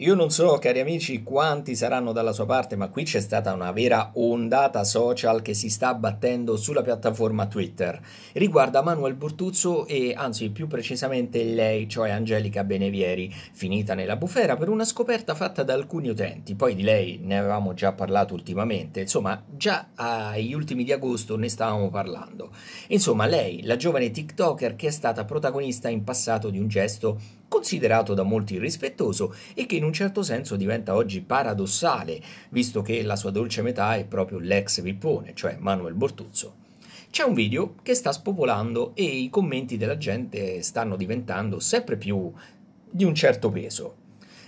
Io non so, cari amici, quanti saranno dalla sua parte, ma qui c'è stata una vera ondata social che si sta abbattendo sulla piattaforma Twitter. Riguarda Manuel Burtuzzo e anzi più precisamente lei, cioè Angelica Benevieri, finita nella bufera per una scoperta fatta da alcuni utenti. Poi di lei ne avevamo già parlato ultimamente, insomma, già ah, agli ultimi di agosto ne stavamo parlando. Insomma, lei, la giovane TikToker che è stata protagonista in passato di un gesto considerato da molti irrispettoso e che in un certo senso diventa oggi paradossale, visto che la sua dolce metà è proprio l'ex Vippone, cioè Manuel Bortuzzo. C'è un video che sta spopolando e i commenti della gente stanno diventando sempre più di un certo peso.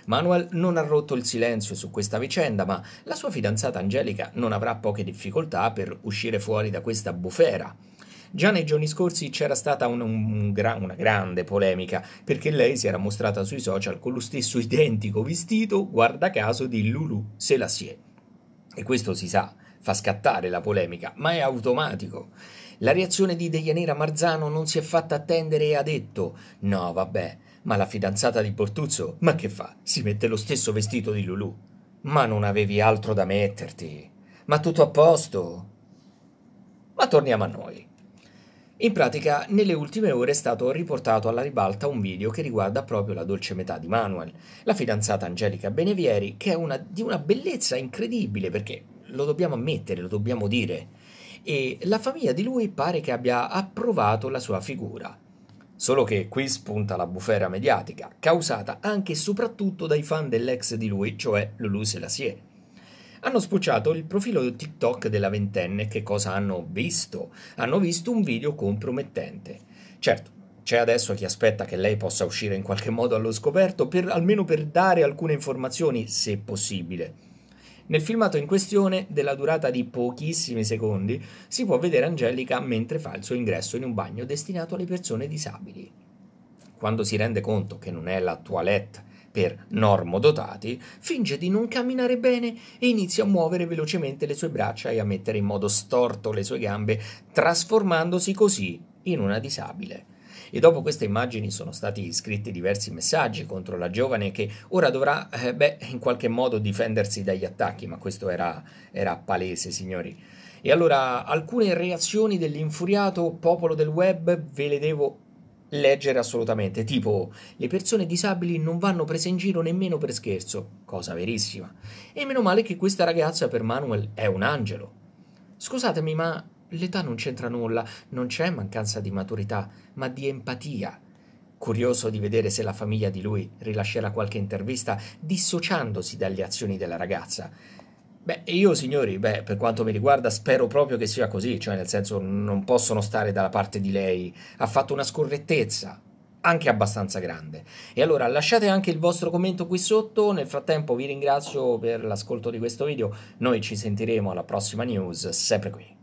Manuel non ha rotto il silenzio su questa vicenda, ma la sua fidanzata Angelica non avrà poche difficoltà per uscire fuori da questa bufera. Già nei giorni scorsi c'era stata un, un, gra- una grande polemica perché lei si era mostrata sui social con lo stesso identico vestito, guarda caso, di Lulu è. E questo si sa, fa scattare la polemica, ma è automatico. La reazione di Deianera Marzano non si è fatta attendere e ha detto: No, vabbè, ma la fidanzata di Portuzzo, ma che fa? Si mette lo stesso vestito di Lulu. Ma non avevi altro da metterti. Ma tutto a posto. Ma torniamo a noi. In pratica, nelle ultime ore è stato riportato alla ribalta un video che riguarda proprio la dolce metà di Manuel, la fidanzata Angelica Benevieri, che è una, di una bellezza incredibile, perché lo dobbiamo ammettere, lo dobbiamo dire, e la famiglia di lui pare che abbia approvato la sua figura. Solo che qui spunta la bufera mediatica, causata anche e soprattutto dai fan dell'ex di lui, cioè Lulu Selassie hanno spocciato il profilo TikTok della ventenne. Che cosa hanno visto? Hanno visto un video compromettente. Certo, c'è adesso chi aspetta che lei possa uscire in qualche modo allo scoperto, per, almeno per dare alcune informazioni, se possibile. Nel filmato in questione, della durata di pochissimi secondi, si può vedere Angelica mentre fa il suo ingresso in un bagno destinato alle persone disabili. Quando si rende conto che non è la toilette per normodotati, finge di non camminare bene e inizia a muovere velocemente le sue braccia e a mettere in modo storto le sue gambe, trasformandosi così in una disabile. E dopo queste immagini sono stati scritti diversi messaggi contro la giovane che ora dovrà, eh, beh, in qualche modo difendersi dagli attacchi, ma questo era, era palese, signori. E allora alcune reazioni dell'infuriato popolo del web ve le devo leggere assolutamente, tipo le persone disabili non vanno prese in giro nemmeno per scherzo, cosa verissima. E meno male che questa ragazza per Manuel è un angelo. Scusatemi, ma l'età non c'entra nulla, non c'è mancanza di maturità, ma di empatia. Curioso di vedere se la famiglia di lui rilascerà qualche intervista dissociandosi dalle azioni della ragazza. Beh, io signori, beh, per quanto mi riguarda, spero proprio che sia così, cioè nel senso non possono stare dalla parte di lei. Ha fatto una scorrettezza, anche abbastanza grande. E allora lasciate anche il vostro commento qui sotto, nel frattempo vi ringrazio per l'ascolto di questo video, noi ci sentiremo alla prossima news, sempre qui.